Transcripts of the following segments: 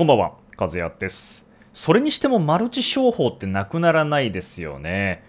こんばんは、和也です。それにしてもマルチ商法ってなくならないですよね。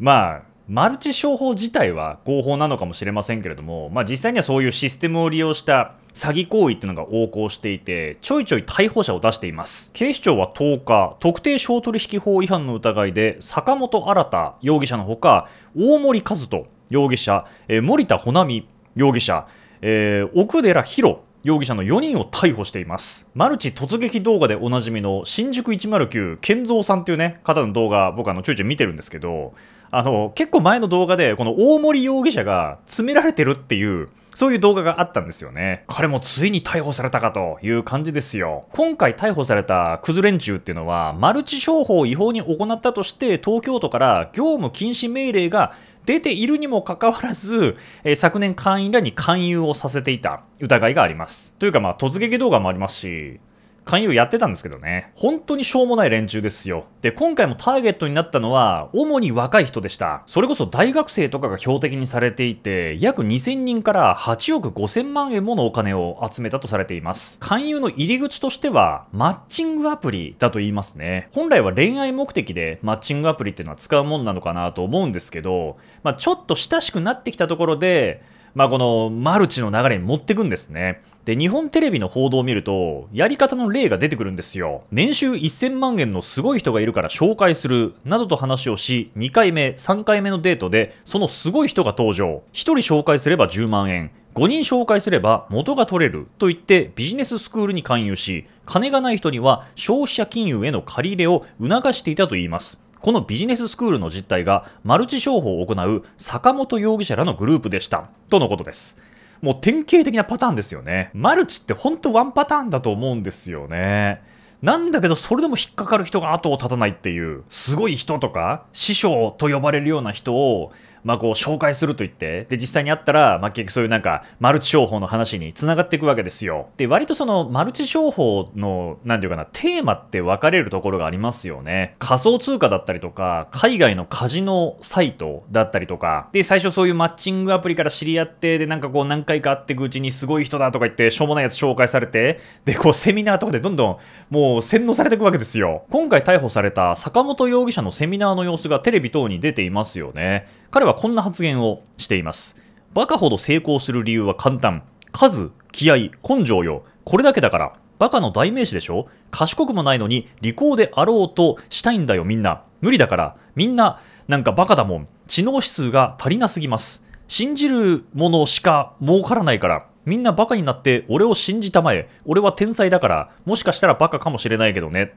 まあ、マルチ商法自体は合法なのかもしれませんけれども、まあ実際にはそういうシステムを利用した詐欺行為っていうのが横行していて、ちょいちょい逮捕者を出しています。警視庁は10日、特定商取引法違反の疑いで、坂本新容疑者のほか、大森和人容疑者、え森田穂波容疑者、えー、奥寺博容疑者の4人を逮捕していますマルチ突撃動画でおなじみの新宿109健三さんっていうね方の動画僕あのちょいちょい見てるんですけどあの結構前の動画でこの大森容疑者が詰められてるっていうそういう動画があったんですよね。彼もついに逮捕されたかという感じですよ。今回逮捕されたクズ連中っていうのは、マルチ商法を違法に行ったとして、東京都から業務禁止命令が出ているにもかかわらず、えー、昨年会員らに勧誘をさせていた疑いがあります。というか、まあ、突撃動画もありますし、勧誘やってたんですけどね。本当にしょうもない連中ですよ。で、今回もターゲットになったのは、主に若い人でした。それこそ大学生とかが標的にされていて、約2000人から8億5000万円ものお金を集めたとされています。勧誘の入り口としては、マッチングアプリだと言いますね。本来は恋愛目的でマッチングアプリっていうのは使うもんなのかなと思うんですけど、まあ、ちょっと親しくなってきたところで、まあ、このマルチの流れに持ってくんですね。で、日本テレビの報道を見ると、やり方の例が出てくるんですよ。年収1000万円のすごい人がいるから紹介する、などと話をし、2回目、3回目のデートで、そのすごい人が登場。1人紹介すれば10万円。5人紹介すれば元が取れると言ってビジネススクールに勧誘し、金がない人には消費者金融への借り入れを促していたといいます。このビジネススクールの実態がマルチ商法を行う坂本容疑者らのグループでした。とのことです。もう典型的なパターンですよね。マルチってほんとワンパターンだと思うんですよね。なんだけど、それでも引っかかる人が後を絶たないっていう、すごい人とか、師匠と呼ばれるような人を、まあ、こう紹介すると言って、で、実際に会ったら、まあ、結局そういうなんか、マルチ商法の話につながっていくわけですよ。で、割とその、マルチ商法の、なんていうかな、テーマって分かれるところがありますよね。仮想通貨だったりとか、海外のカジノサイトだったりとか、で、最初そういうマッチングアプリから知り合って、で、なんかこう、何回か会っていくうちに、すごい人だとか言って、しょうもないやつ紹介されて、で、こう、セミナーとかでどんどん、もう、洗脳されていくわけですよ。今回逮捕された坂本容疑者のセミナーの様子がテレビ等に出ていますよね。彼はこんな発言をしています。バカほど成功する理由は簡単。数、気合、根性よ。これだけだから。バカの代名詞でしょ賢くもないのに利口であろうとしたいんだよみんな。無理だから。みんななんかバカだもん。知能指数が足りなすぎます。信じるものしか儲からないから。みんなバカになって俺を信じたまえ。俺は天才だから。もしかしたらバカかもしれないけどね。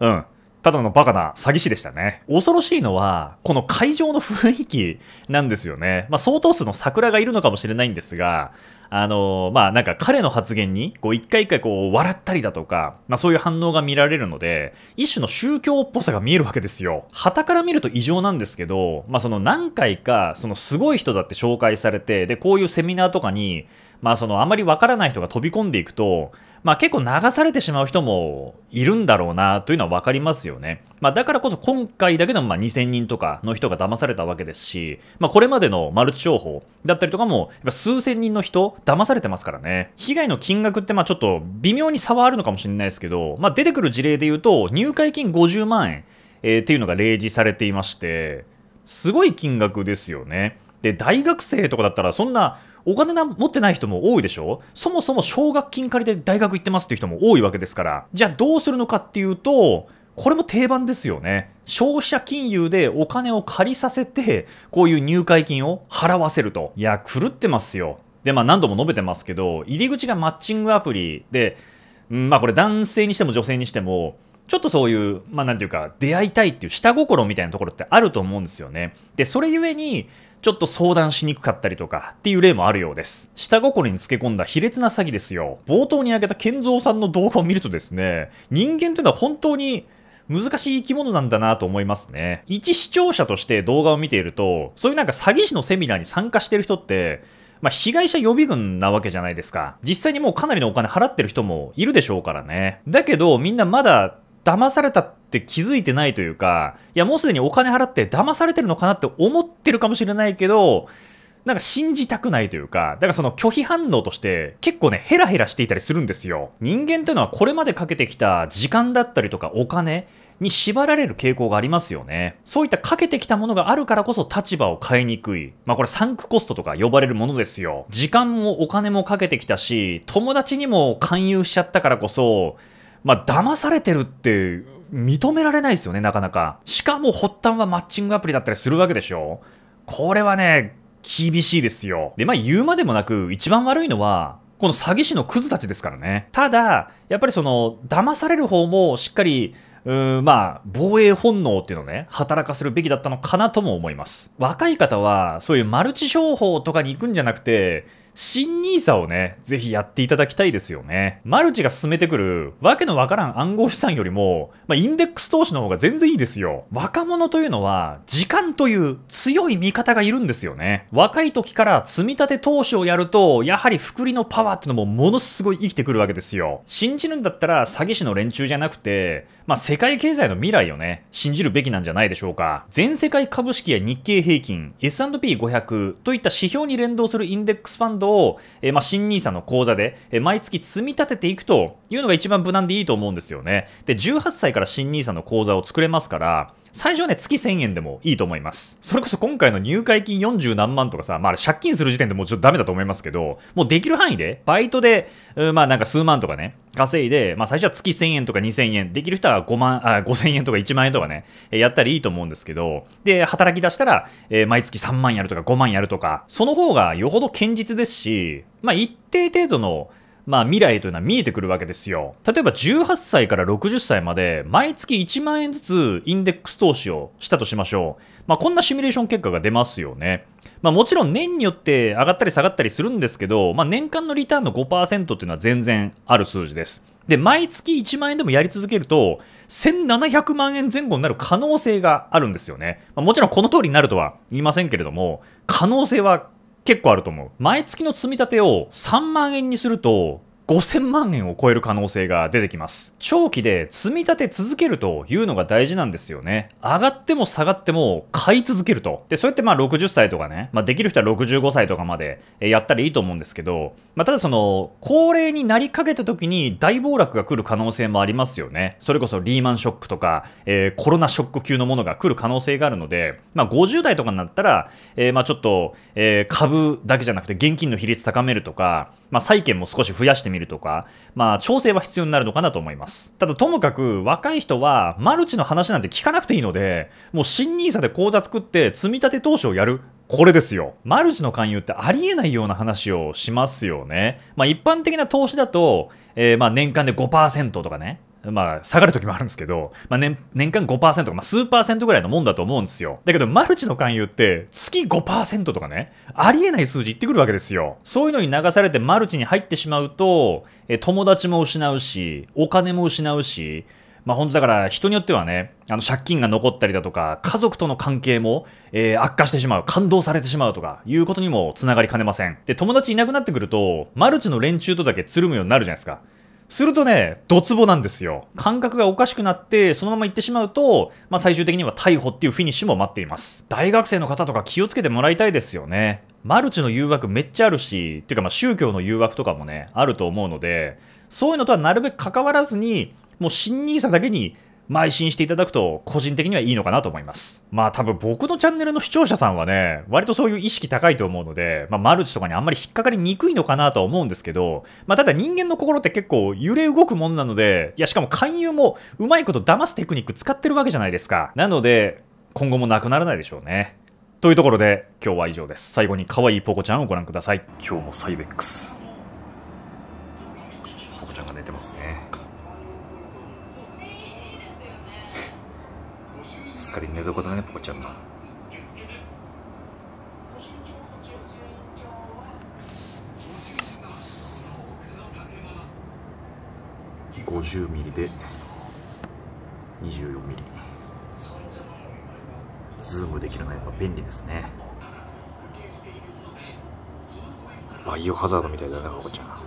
うん。ただのバカな詐欺師でしたね。恐ろしいのは、この会場の雰囲気なんですよね。まあ、相当数の桜がいるのかもしれないんですが、あのまあなんか彼の発言に、こう一回一回こう笑ったりだとか、まあそういう反応が見られるので、一種の宗教っぽさが見えるわけですよ。旗から見ると異常なんですけど、まあその何回か、そのすごい人だって紹介されて、で、こういうセミナーとかに、まあそのあまりわからない人が飛び込んでいくと、まあ、結構流されてしまう人もいるんだろうなというのは分かりますよね。まあ、だからこそ今回だけでもまあ2000人とかの人が騙されたわけですし、まあ、これまでのマルチ商法だったりとかも、数千人の人、騙されてますからね。被害の金額ってまあちょっと微妙に差はあるのかもしれないですけど、まあ、出てくる事例で言うと、入会金50万円、えー、っていうのが例示されていまして、すごい金額ですよね。で、大学生とかだったら、そんなお金な持ってない人も多いでしょそもそも奨学金借りて大学行ってますっていう人も多いわけですから。じゃあどうするのかっていうと、これも定番ですよね。消費者金融でお金を借りさせて、こういう入会金を払わせると。いや、狂ってますよ。で、まあ何度も述べてますけど、入り口がマッチングアプリで、うん、まあこれ男性にしても女性にしても、ちょっとそういう、まあ、なんていうか、出会いたいっていう下心みたいなところってあると思うんですよね。で、それゆえに、ちょっと相談しにくかったりとかっていう例もあるようです。下心につけ込んだ卑劣な詐欺ですよ。冒頭に挙げた健三さんの動画を見るとですね、人間というのは本当に難しい生き物なんだなと思いますね。一視聴者として動画を見ていると、そういうなんか詐欺師のセミナーに参加してる人って、まあ、被害者予備軍なわけじゃないですか。実際にもうかなりのお金払ってる人もいるでしょうからね。だけど、みんなまだ騙されたって気づいてないというか、いや、もうすでにお金払って騙されてるのかなって思ってるかもしれないけど、なんか信じたくないというか、だからその拒否反応として結構ね、ヘラヘラしていたりするんですよ。人間というのはこれまでかけてきた時間だったりとかお金に縛られる傾向がありますよね。そういったかけてきたものがあるからこそ立場を変えにくい。まあこれサンクコストとか呼ばれるものですよ。時間もお金もかけてきたし、友達にも勧誘しちゃったからこそ、まあ、騙されてるって認められないですよね、なかなか。しかも発端はマッチングアプリだったりするわけでしょこれはね、厳しいですよ。で、まあ言うまでもなく、一番悪いのは、この詐欺師のクズたちですからね。ただ、やっぱりその、騙される方もしっかり、うーまあ、防衛本能っていうのをね、働かせるべきだったのかなとも思います。若い方は、そういうマルチ商法とかに行くんじゃなくて、新 nisa をね、ぜひやっていただきたいですよね。マルチが進めてくる、わけのわからん暗号資産よりも、まあ、インデックス投資の方が全然いいですよ。若者というのは、時間という強い味方がいるんですよね。若い時から積み立て投資をやると、やはり福利のパワーってのもものすごい生きてくるわけですよ。信じるんだったら詐欺師の連中じゃなくて、まあ、世界経済の未来をね、信じるべきなんじゃないでしょうか。全世界株式や日経平均、S&P500 といった指標に連動するインデックスファンドドを、えー、まあ、新 n i s の口座で、えー、毎月積み立てていくというのが一番無難でいいと思うんですよね。で、18歳から新 n i s の口座を作れますから、最初はね、月1000円でもいいと思います。それこそ今回の入会金40何万とかさ、まあ借金する時点でもうちょっとダメだと思いますけど、もうできる範囲で、バイトで、うん、まあなんか数万とかね、稼いで、まあ最初は月1000円とか2000円、できる人は5万、あ5000円とか1万円とかね、やったらいいと思うんですけど、で、働き出したら、えー、毎月3万やるとか5万やるとか、その方がよほど堅実ですし、まあ一定程度の、まあ、未来というのは見えてくるわけですよ。例えば18歳から60歳まで毎月1万円ずつインデックス投資をしたとしましょう。まあ、こんなシミュレーション結果が出ますよね。まあ、もちろん年によって上がったり下がったりするんですけど、まあ、年間のリターンの5%っていうのは全然ある数字です。で、毎月1万円でもやり続けると、1700万円前後になる可能性があるんですよね。まあ、もちろんこの通りになるとは言いませんけれども、可能性は結構あると思う。毎月の積み立てを3万円にすると、5000万円を超える可能性が出てきます。長期で積み立て続けるというのが大事なんですよね。上がっても下がっても買い続けると。で、そうやってまあ60歳とかね、まあ、できる人は65歳とかまでやったらいいと思うんですけど、まあ、ただその、高齢になりかけた時に大暴落が来る可能性もありますよね。それこそリーマンショックとか、えー、コロナショック級のものが来る可能性があるので、まあ、50代とかになったら、えー、まあちょっと、えー、株だけじゃなくて現金の比率高めるとか、まあ、債券も少し増やしてみるとか、まあ、調整は必要になるのかなと思います。ただ、ともかく、若い人は、マルチの話なんて聞かなくていいので、もう新 nisa で口座作って、積み立て投資をやる。これですよ。マルチの勧誘ってありえないような話をしますよね。まあ、一般的な投資だと、えー、まあ、年間で5%とかね、まあ、下がる時もあるんですけど、まあ年、年間5%とか、まあ、数パーセントぐらいのもんだと思うんですよ。だけど、マルチの勧誘って、月5%とかね、ありえない数字言ってくるわけですよ。そういうのに流されてマルチに入ってしまうと、え友達も失うし、お金も失うし、まあ本当だから人によってはね、あの借金が残ったりだとか、家族との関係も、えー、悪化してしまう、感動されてしまうとか、いうことにも繋がりかねません。で、友達いなくなってくると、マルチの連中とだけつるむようになるじゃないですか。するとね、ドツボなんですよ。感覚がおかしくなって、そのまま行ってしまうと、まあ、最終的には逮捕っていうフィニッシュも待っています。大学生の方とか気をつけてもらいたいですよね。マルチの誘惑めっちゃあるし、っていうかまあ宗教の誘惑とかもね、あると思うので、そういうのとはなるべく関わらずに、もう新 n i s だけに邁進していただくと個人的にはいいのかなと思います。まあ多分僕のチャンネルの視聴者さんはね、割とそういう意識高いと思うので、まあ、マルチとかにあんまり引っかかりにくいのかなとは思うんですけど、まあただ人間の心って結構揺れ動くものなので、いやしかも勧誘もうまいこと騙すテクニック使ってるわけじゃないですか。なので、今後もなくならないでしょうね。というところで今日は以上です。最後に可愛いポコちゃんをご覧ください。今日もサイベックス。ポコちゃんが寝てますね。っかり寝床だねポコちゃんの。50ミリで24ミリズームできるのはやっぱ便利ですねバイオハザードみたいだねここちゃん